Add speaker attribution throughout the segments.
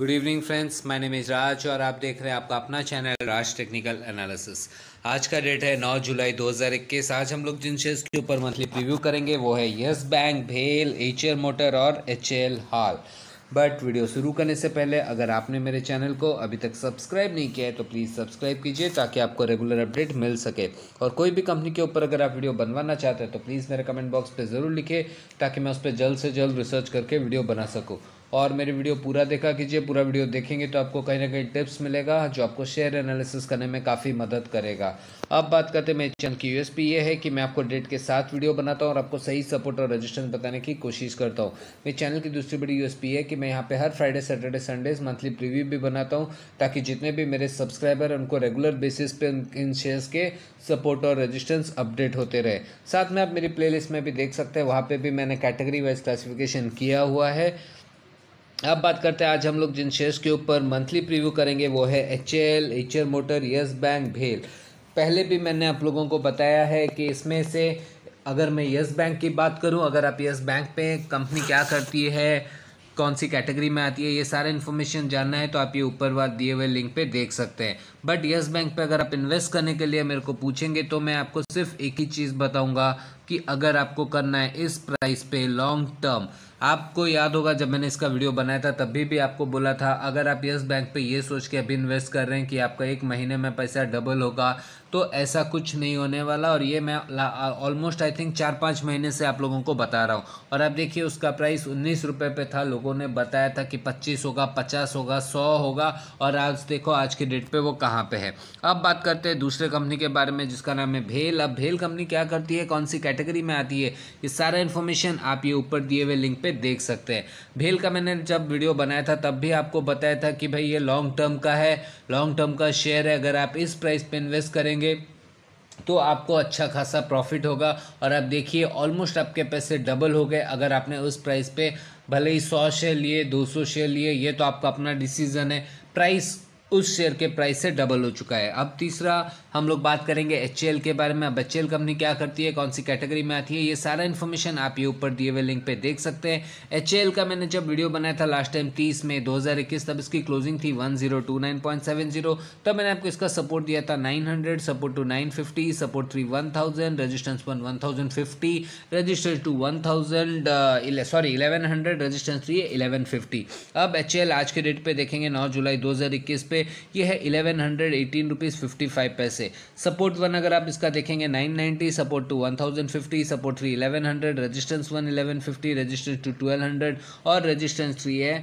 Speaker 1: good evening friends my name is Raj और आप देख रहे हैं आपका अपना चैनल राज टेक्निकल एनालिसिस आज का डेट है 9 जुलाई 2021 आज हम लोग जिन शेयर्स के ऊपर मंथली प्रीव्यू करेंगे वो है यस बैंक भेल एच मोटर और एच हाल बट वीडियो शुरू करने से पहले अगर आपने मेरे चैनल को अभी तक सब्सक्राइब नहीं किया है तो प्लीज़ सब्सक्राइब कीजिए ताकि आपको रेगुलर अपडेट मिल सके और कोई भी कंपनी के ऊपर अगर आप वीडियो बनवाना चाहते हैं तो प्लीज़ मेरे कमेंट बॉक्स पर ज़रूर लिखें ताकि मैं उस पर जल्द से जल्द रिसर्च करके वीडियो बना सकूँ और मेरी वीडियो पूरा देखा कीजिए पूरा वीडियो देखेंगे तो आपको कहीं ना कहीं टिप्स मिलेगा जो आपको शेयर एनालिसिस करने में काफ़ी मदद करेगा अब बात करते हैं मेरे चैनल की यूएसपी ये है कि मैं आपको डेट के साथ वीडियो बनाता हूँ और आपको सही सपोर्ट और रजिस्ट्रेशन बताने की कोशिश करता हूँ मेरे चैनल की दूसरी बड़ी यूएसपी है कि मैं यहाँ पर हर Friday Saturday Sundays monthly preview भी बनाता हूँ ताकि जितने भी मेरे सब्सक्राइबर उनको रेगुलर बेसिस पे इन शेयर्स के सपोर्ट और रजिस्टेंस अपडेट होते रहे साथ में आप मेरी प्ले में भी देख सकते हैं वहाँ पर भी मैंने कैटेगरी वाइज क्लासीफिकेशन किया हुआ है अब बात करते हैं आज हम लोग जिन शेयर्स के ऊपर मंथली प्रीव्यू करेंगे वो है H L H L motor yes bank भेल पहले भी मैंने आप लोगों को बताया है कि इसमें से अगर मैं यस बैंक की बात करूं अगर आप यस बैंक पे कंपनी क्या करती है कौन सी कैटेगरी में आती है ये सारे इन्फॉर्मेशन जानना है तो आप ये ऊपर वाले दिए हुए लिंक पे देख सकते हैं बट यस बैंक पे अगर आप इन्वेस्ट करने के लिए मेरे को पूछेंगे तो मैं आपको सिर्फ एक ही चीज़ बताऊंगा कि अगर आपको करना है इस प्राइस पे लॉन्ग टर्म आपको याद होगा जब मैंने इसका वीडियो बनाया था तभी भी आपको बोला था अगर आप यस बैंक पे ये सोच के अभी इन्वेस्ट कर रहे हैं कि आपका एक महीने में पैसा डबल होगा तो ऐसा कुछ नहीं होने वाला और ये मैं ऑलमोस्ट आई थिंक चार पाँच महीने से आप लोगों को बता रहा हूँ और आप देखिए उसका प्राइस उन्नीस रुपये पे था लोगों ने बताया था कि पच्चीस होगा पचास होगा सौ होगा और आज देखो आज के डेट पर वो कहाँ पर है अब बात करते हैं दूसरे कंपनी के बारे में जिसका नाम है भेल अब भेल कंपनी क्या करती है कौन सी कैटेगरी कैटेगरी में आती है ये सारा इन्फॉर्मेशन आप ये ऊपर दिए हुए लिंक पे देख सकते हैं भेल का मैंने जब वीडियो बनाया था तब भी आपको बताया था कि भाई ये लॉन्ग टर्म का है लॉन्ग टर्म का शेयर है अगर आप इस प्राइस पर इन्वेस्ट करेंगे तो आपको अच्छा खासा प्रॉफिट होगा और आप देखिए ऑलमोस्ट आपके पैसे डबल हो गए अगर आपने उस प्राइस पे भले ही सौ शेयर लिए दो सौ शेयर लिए ये तो आपका अपना डिसीजन है प्राइस उस शेयर के प्राइस से डबल हो चुका है अब तीसरा हम लोग बात करेंगे एच के बारे में अब एच कंपनी क्या करती है कौन सी कैटेगरी में आती है ये सारा इन्फॉर्मेशन आप ये ऊपर दिए हुए लिंक पे देख सकते हैं एच का मैंने जब वीडियो बनाया था लास्ट टाइम तीस में 2021 तब इसकी क्लोजिंग थी 1029.70 तब मैंने आपको इसका सपोर्ट दिया था nine support two nine support three one thousand resistance one register resistance two thousand sorry hundred resistance three 1150 अब एच आज के डेट पर देखेंगे नौ जुलाई दो पे पे ये है eleven hundred eighteen rupees fifty five पैसे सपोर्ट वन अगर आप इसका देखेंगे nine ninety support two one thousand fifty support three eleven hundred resistance one eleven fifty resistance two twelve hundred और रजिस्टेंस थ्री है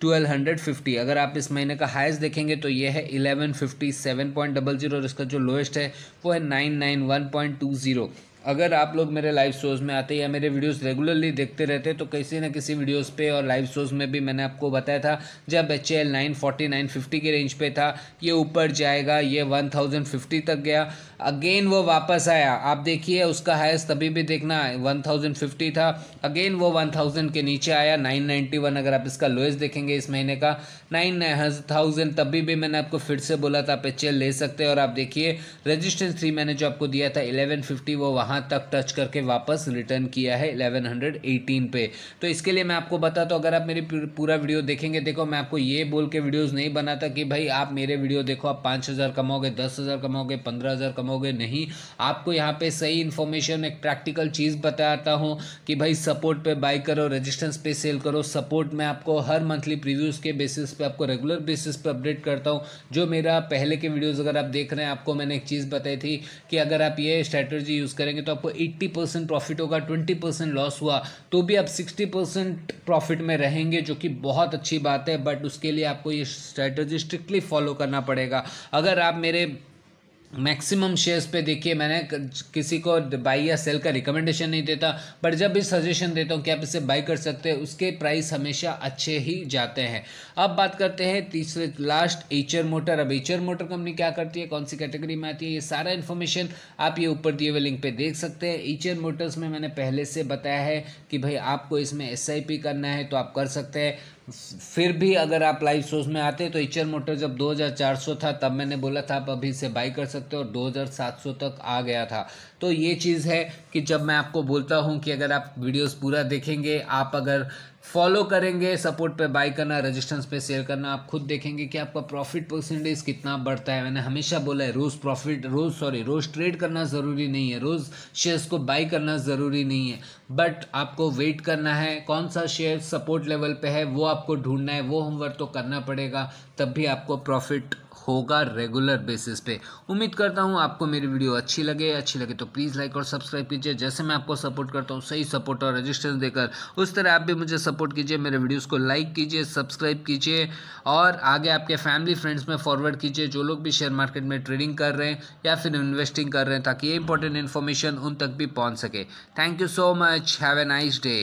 Speaker 1: ट्वेल्व हंड्रेड फिफ्टी अगर आप इस महीने का हाईएस्ट देखेंगे तो ये है eleven fifty seven point double zero और इसका जो लोएस्ट है वो है nine nine one point two zero अगर आप लोग मेरे लाइव शोज़ में आते या मेरे वीडियोस रेगुलरली देखते रहते तो किसी न किसी वीडियोस पे और लाइव शोज़ में भी मैंने आपको बताया था जब H L nine forty nine fifty के रेंज पे था ये ऊपर जाएगा ये वन थाउजेंड फिफ्टी तक गया अगेन वो वापस आया आप देखिए उसका हाइस्ट तभी भी देखना वन थाउजेंड फिफ्टी था अगेन वो वन थाउजेंड के नीचे आया नाइन नाइन्टी वन अगर आप इसका लोएस्ट देखेंगे इस महीने का नाइन थाउजेंड तभी भी मैंने आपको फिर से बोला था आप एच एल ले सकते हैं और आप देखिए रजिस्टेंस थ्री मैंने जो आपको दिया था इलेवन फिफ्टी वो वहाँ कहाँ तक टच करके वापस रिटर्न किया है 1118 पे तो इसके लिए मैं आपको बता तो अगर आप मेरी पूरा वीडियो देखेंगे देखो मैं आपको ये बोल के वीडियोज़ नहीं बनाता कि भाई आप मेरे वीडियो देखो आप पाँच हज़ार कमाओगे दस हज़ार कमाओगे पंद्रह हज़ार कमाओगे नहीं आपको यहाँ पे सही इन्फॉर्मेशन एक प्रैक्टिकल चीज़ बताता हूँ कि भाई सपोर्ट पे बाई करो रजिस्टेंस पे सेल करो सपोर्ट में आपको हर मंथली प्रीव्यूज़ के बेसिस पे आपको रेगुलर बेसिस पे अपडेट करता हूँ जो मेरा पहले के वीडियोज़ अगर आप देख रहे हैं आपको मैंने एक चीज़ बताई थी कि अगर आप ये स्ट्रैटर्जी यूज़ करेंगे करेंगे तो आपको 80 परसेंट प्रॉफिट होगा 20 परसेंट लॉस हुआ तो भी आप 60 परसेंट प्रॉफिट में रहेंगे जो कि बहुत अच्छी बात है बट उसके लिए आपको ये स्ट्रैटेजी स्ट्रिक्टली फॉलो करना पड़ेगा अगर आप मेरे मैक्सिमम शेयर्स पे देखिए मैंने किसी को बाई या सेल का रिकमेंडेशन नहीं देता बट जब भी सजेशन देता हूँ कि आप इसे बाई कर सकते हैं उसके प्राइस हमेशा अच्छे ही जाते हैं अब बात करते हैं तीसरे लास्ट एचर मोटर अब एचर मोटर कंपनी क्या करती है कौन सी कैटेगरी में आती है ये सारा इन्फॉर्मेशन आप ये ऊपर दिए हुए लिंक पर देख सकते हैं एचर मोटर्स में मैंने पहले से बताया है कि भाई आपको इसमें एस करना है तो आप कर सकते हैं फिर भी अगर आप लाइव शोज में आते तो इचर मोटर जब 2400 था तब मैंने बोला था आप अभी से बाई कर सकते हो और 2700 तक आ गया था तो ये चीज़ है कि जब मैं आपको बोलता हूँ कि अगर आप वीडियोस पूरा देखेंगे आप अगर फॉलो करेंगे सपोर्ट पे बाई करना रेजिस्टेंस पे सेल करना आप खुद देखेंगे कि आपका प्रॉफिट परसेंटेज कितना बढ़ता है मैंने हमेशा बोला है रोज़ प्रॉफिट रोज़ सॉरी रोज़ ट्रेड करना ज़रूरी नहीं है रोज़ शेयर्स को बाई करना ज़रूरी नहीं है बट आपको वेट करना है कौन सा शेयर सपोर्ट लेवल पे है वो आपको ढूंढना है वो होमवर्क तो करना पड़ेगा तब भी आपको प्रॉफिट होगा रेगुलर बेसिस पे उम्मीद करता हूँ आपको मेरी वीडियो अच्छी लगे अच्छी लगे तो प्लीज़ लाइक और सब्सक्राइब कीजिए जैसे मैं आपको सपोर्ट करता हूँ सही सपोर्ट और रजिस्टेंस देकर उस तरह आप भी मुझे सपोर्ट कीजिए मेरे वीडियोज़ को लाइक कीजिए सब्सक्राइब कीजिए और आगे आपके फैमिली फ्रेंड्स में फॉरवर्ड कीजिए जो लोग भी शेयर मार्केट में ट्रेडिंग कर रहे हैं या फिर इन्वेस्टिंग कर रहे हैं ताकि ये इंपॉर्टेंट इन्फॉर्मेशन उन तक भी पहुँच सके thank you so much have a nice day